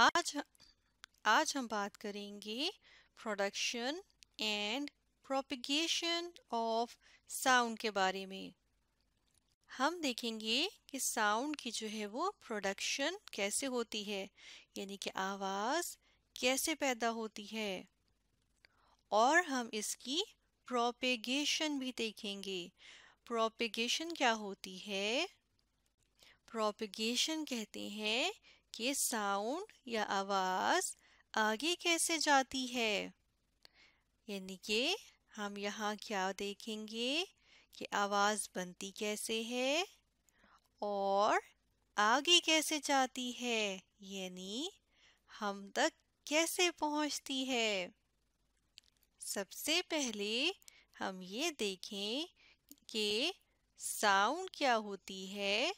आज आज हम बात करेंगे production and propagation of sound के बारे में हम देखेंगे कि साउंड की जो है वो प्रोडक्शन कैसे होती है यानी कि आवाज़ कैसे पैदा होती है और हम इसकी प्रोपेगेशन भी देखेंगे प्रोपेगेशन क्या होती है प्रोपेगेशन कहते हैं कि साउंड या आवाज़ आगे कैसे जाती है यानी कि हम यहाँ क्या देखेंगे कि आवाज़ बनती कैसे है और आगे कैसे जाती है यानी हम तक कैसे पहुँचती है सबसे पहले हम ये देखें कि साउंड क्या होती है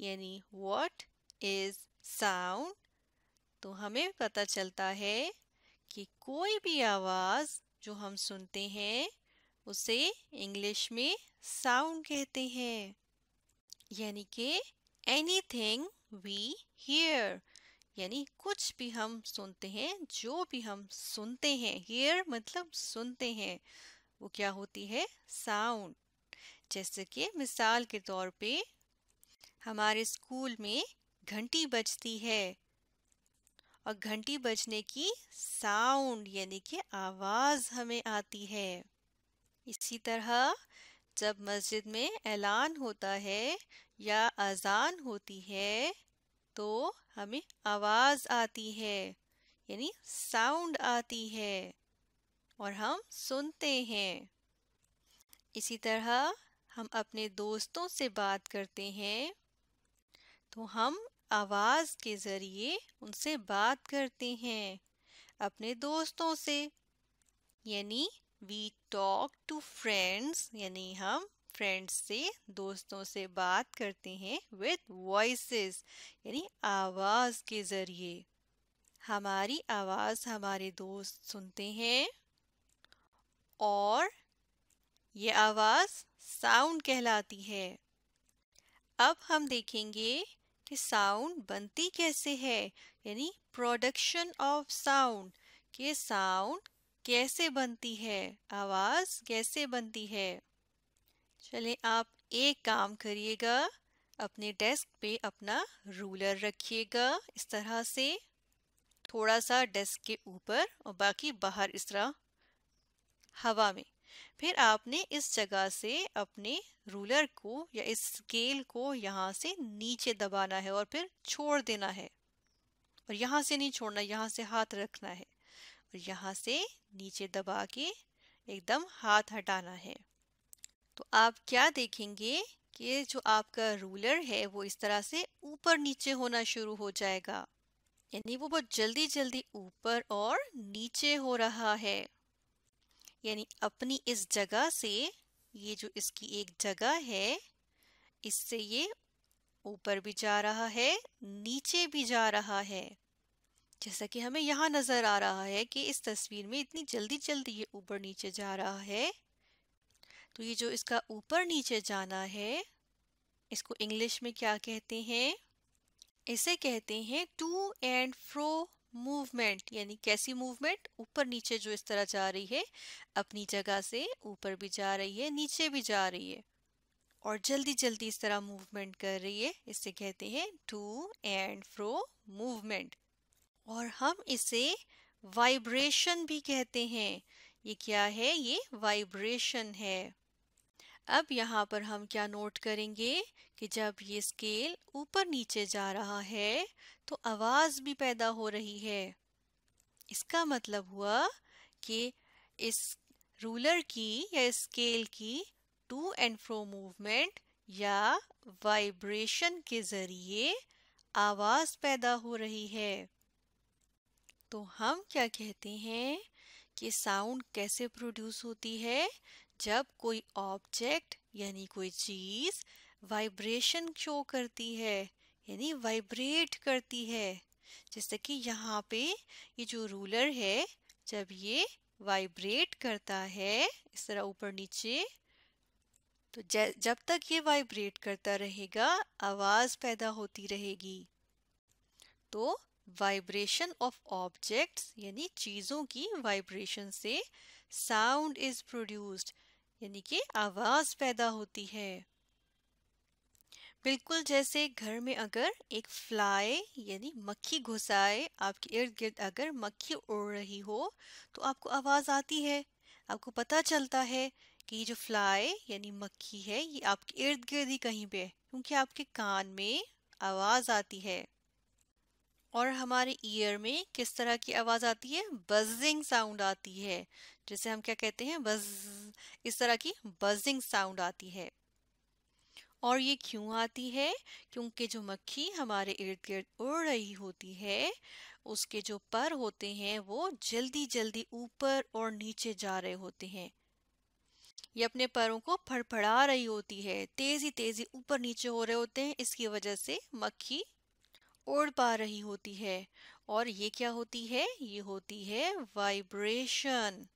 यानी वॉट इज़ साउंड तो हमें पता चलता है कि कोई भी आवाज़ जो हम सुनते हैं उसे इंग्लिश में साउंड कहते हैं यानी कि एनी थिंग वी हियर यानी कुछ भी हम सुनते हैं जो भी हम सुनते हैं हियर मतलब सुनते हैं वो क्या होती है साउंड जैसे कि मिसाल के तौर पे हमारे स्कूल में घंटी बजती है और घंटी बजने की साउंड यानी कि आवाज़ हमें आती है इसी तरह जब मस्जिद में ऐलान होता है या अजान होती है तो हमें आवाज़ आती है यानी साउंड आती है और हम सुनते हैं इसी तरह हम अपने दोस्तों से बात करते हैं तो हम आवाज़ के ज़रिए उनसे बात करते हैं अपने दोस्तों से यानी वी टॉक टू फ्रेंड्स यानी हम फ्रेंड्स से दोस्तों से बात करते हैं विद वॉइसेस यानी आवाज़ के ज़रिए हमारी आवाज़ हमारे दोस्त सुनते हैं और ये आवाज़ साउंड कहलाती है अब हम देखेंगे कि साउंड बनती कैसे है यानी प्रोडक्शन ऑफ साउंड के साउंड कैसे बनती है आवाज कैसे बनती है चले आप एक काम करिएगा अपने डेस्क पे अपना रूलर रखिएगा इस तरह से थोड़ा सा डेस्क के ऊपर और बाकी बाहर इस तरह हवा में फिर आपने इस जगह से अपने रूलर को या इस स्केल को यहाँ से नीचे दबाना है और फिर छोड़ देना है और यहाँ से नहीं छोड़ना यहाँ से हाथ रखना है और यहाँ से नीचे दबा के एकदम हाथ हटाना है तो आप क्या देखेंगे कि जो आपका रूलर है वो इस तरह से ऊपर नीचे होना शुरू हो जाएगा यानी वो बहुत जल्दी जल्दी ऊपर और नीचे हो रहा है यानी अपनी इस जगह से ये जो इसकी एक जगह है इससे ये ऊपर भी जा रहा है नीचे भी जा रहा है जैसा कि हमें यहाँ नज़र आ रहा है कि इस तस्वीर में इतनी जल्दी जल्दी ये ऊपर नीचे जा रहा है तो ये जो इसका ऊपर नीचे जाना है इसको इंग्लिश में क्या कहते हैं इसे कहते हैं टू एंड फ्रो मूवमेंट यानी कैसी मूवमेंट ऊपर नीचे जो इस तरह जा रही है अपनी जगह से ऊपर भी जा रही है नीचे भी जा रही है और जल्दी जल्दी इस तरह मूवमेंट कर रही है इसे कहते हैं टू एंड फ्रो मूवमेंट और हम इसे वाइब्रेशन भी कहते हैं ये क्या है ये वाइब्रेशन है अब यहाँ पर हम क्या नोट करेंगे कि जब ये स्केल ऊपर नीचे जा रहा है तो आवाज़ भी पैदा हो रही है इसका मतलब हुआ कि इस रूलर की या स्केल की टू एंड फ्रो मूवमेंट या वाइब्रेशन के ज़रिए आवाज़ पैदा हो रही है तो हम क्या कहते हैं कि साउंड कैसे प्रोड्यूस होती है जब कोई ऑब्जेक्ट यानी कोई चीज वाइब्रेशन शो करती है यानी वाइब्रेट करती है जैसे कि यहाँ पे ये जो रूलर है जब ये वाइब्रेट करता है इस तरह ऊपर नीचे तो जब तक ये वाइब्रेट करता रहेगा आवाज पैदा होती रहेगी तो वाइब्रेशन ऑफ ऑब्जेक्ट्स यानी चीजों की वाइब्रेशन से साउंड इज प्रोड्यूस्ड यानी कि आवाज़ पैदा होती है बिल्कुल जैसे घर में अगर एक फ्लाई यानी मक्खी घुसाए आपके इर्द गिर्द अगर मक्खी उड़ रही हो तो आपको आवाज़ आती है आपको पता चलता है कि ये जो फ्लाई यानी मक्खी है ये आपके इर्द गिर्द ही कहीं पे है क्योंकि आपके कान में आवाज़ आती है और हमारे ईयर में किस तरह की आवाज़ आती है बजिंग साउंड आती है जिसे हम क्या कहते हैं बज इस तरह की बजिंग साउंड आती है और ये क्यों आती है क्योंकि जो मक्खी हमारे इर्द गिर्द उड़ रही होती है उसके जो पर होते हैं वो जल्दी जल्दी ऊपर और नीचे जा रहे होते हैं ये अपने पैरों को फड़फड़ा रही होती है तेजी तेजी ऊपर नीचे हो रहे होते हैं इसकी वजह से मक्खी उड़ पा रही होती है और ये क्या होती है ये होती है वाइब्रेशन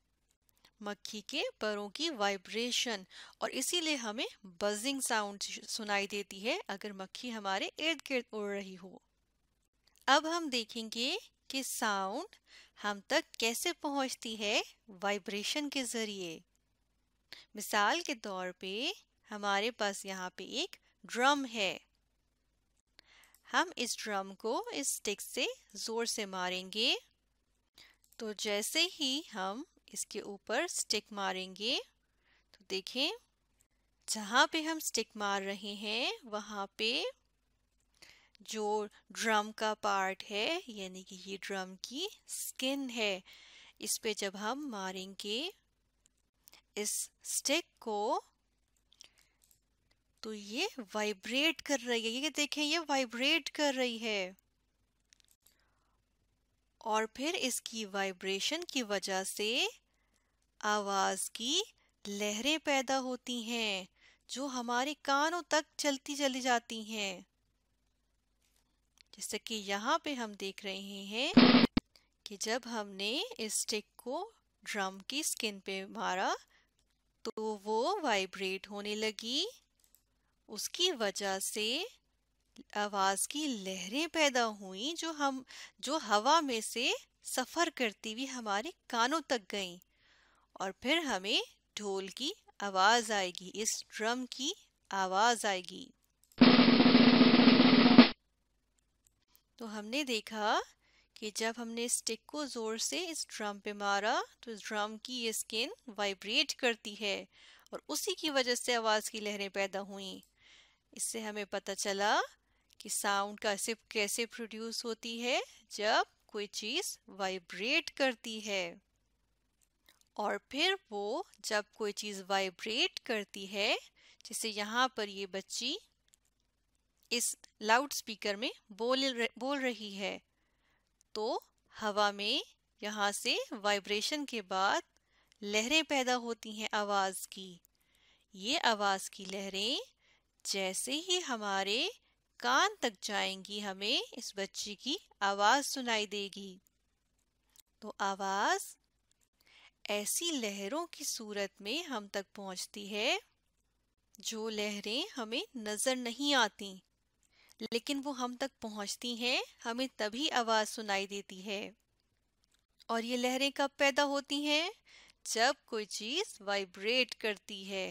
मक्खी के परों की वाइब्रेशन और इसीलिए हमें बजिंग साउंड सुनाई देती है अगर मक्खी हमारे इर्द गिर्द उड़ रही हो अब हम देखेंगे कि साउंड हम तक कैसे पहुंचती है वाइब्रेशन के जरिए मिसाल के तौर पे हमारे पास यहाँ पे एक ड्रम है हम इस ड्रम को इस स्टिक से ज़ोर से मारेंगे तो जैसे ही हम इसके ऊपर स्टिक मारेंगे तो देखें जहाँ पे हम स्टिक मार रहे हैं वहाँ पे जो ड्रम का पार्ट है यानी कि ये ड्रम की स्किन है इस पे जब हम मारेंगे इस स्टिक को तो ये वाइब्रेट कर रही है ये देखें ये वाइब्रेट कर रही है और फिर इसकी वाइब्रेशन की वजह से आवाज की लहरें पैदा होती हैं जो हमारे कानों तक चलती चली जाती हैं जैसे कि यहाँ पे हम देख रहे हैं कि जब हमने इस स्टिक को ड्रम की स्किन पे मारा तो वो वाइब्रेट होने लगी उसकी वजह से आवाज की लहरें पैदा हुई जो हम जो हवा में से सफर करती हुई हमारे कानों तक गईं और फिर हमें ढोल की आवाज आएगी इस ड्रम की आवाज आएगी तो हमने देखा कि जब हमने स्टिक को जोर से इस ड्रम पे मारा तो इस ड्रम की ये स्किन वाइब्रेट करती है और उसी की वजह से आवाज की लहरें पैदा हुई इससे हमें पता चला कि साउंड कैसे कैसे प्रोड्यूस होती है जब कोई चीज़ वाइब्रेट करती है और फिर वो जब कोई चीज़ वाइब्रेट करती है जैसे यहाँ पर ये बच्ची इस लाउड स्पीकर में बोल बोल रही है तो हवा में यहाँ से वाइब्रेशन के बाद लहरें पैदा होती हैं आवाज़ की ये आवाज़ की लहरें जैसे ही हमारे कान तक जाएंगी हमें इस बच्ची की आवाज सुनाई देगी तो आवाज ऐसी लहरों की सूरत में हम तक पहुंचती है जो लहरें हमें नजर नहीं आती लेकिन वो हम तक पहुंचती हैं हमें तभी आवाज सुनाई देती है और ये लहरें कब पैदा होती हैं जब कोई चीज वाइब्रेट करती है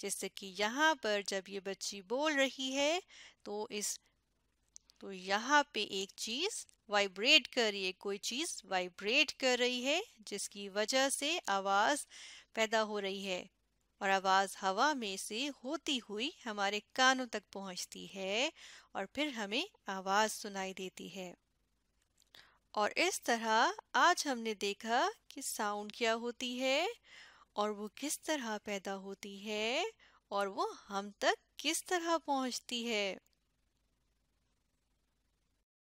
जैसे कि यहाँ पर जब ये बच्ची बोल रही है तो इस तो यहाँ पे एक चीज वाइब्रेट कर रही है कोई चीज वाइब्रेट कर रही है जिसकी वजह से आवाज पैदा हो रही है और आवाज हवा में से होती हुई हमारे कानों तक पहुंचती है और फिर हमें आवाज सुनाई देती है और इस तरह आज हमने देखा कि साउंड क्या होती है और वो किस तरह पैदा होती है और वो हम तक किस तरह पहुंचती है